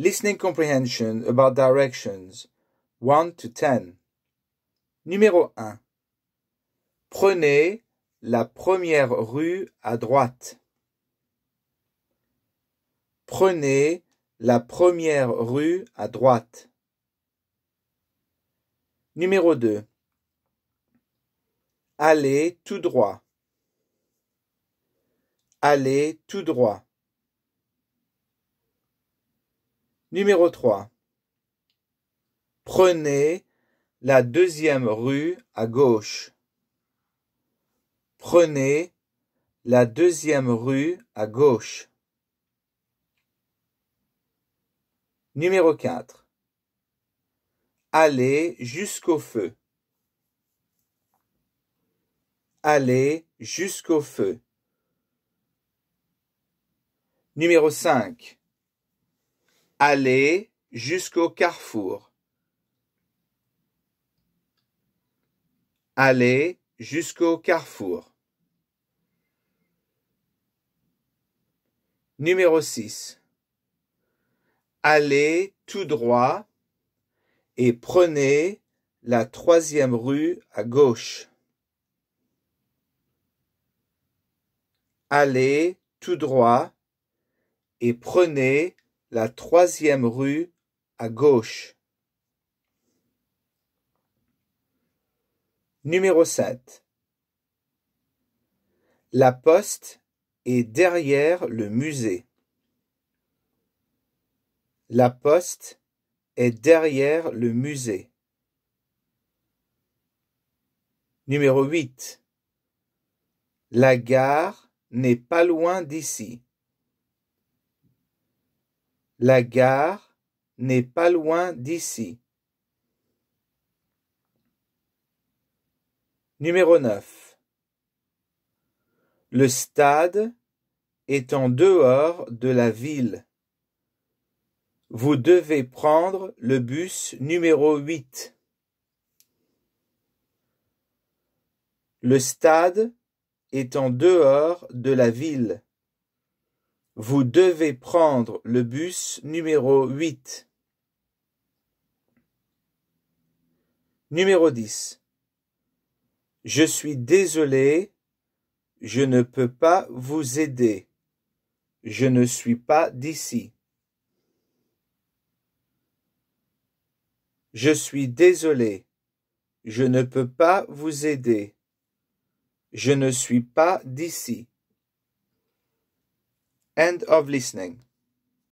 Listening comprehension about directions 1 to 10. Numéro 1. Prenez la première rue à droite. Prenez la première rue à droite. Numéro 2. Allez tout droit. Allez tout droit. Numéro 3. Prenez la deuxième rue à gauche. Prenez la deuxième rue à gauche. Numéro 4. Allez jusqu'au feu. Allez jusqu'au feu. Numéro 5. Allez jusqu'au carrefour. Allez jusqu'au carrefour. Numéro 6. Allez tout droit et prenez la troisième rue à gauche. Allez tout droit et prenez la troisième rue à gauche. Numéro 7. La poste est derrière le musée. La poste est derrière le musée. Numéro 8. La gare n'est pas loin d'ici. La gare n'est pas loin d'ici. Numéro 9. Le stade est en dehors de la ville. Vous devez prendre le bus numéro 8. Le stade est en dehors de la ville. Vous devez prendre le bus numéro 8. Numéro 10. Je suis désolé, je ne peux pas vous aider. Je ne suis pas d'ici. Je suis désolé. Je ne peux pas vous aider. Je ne suis pas d'ici. End of listening.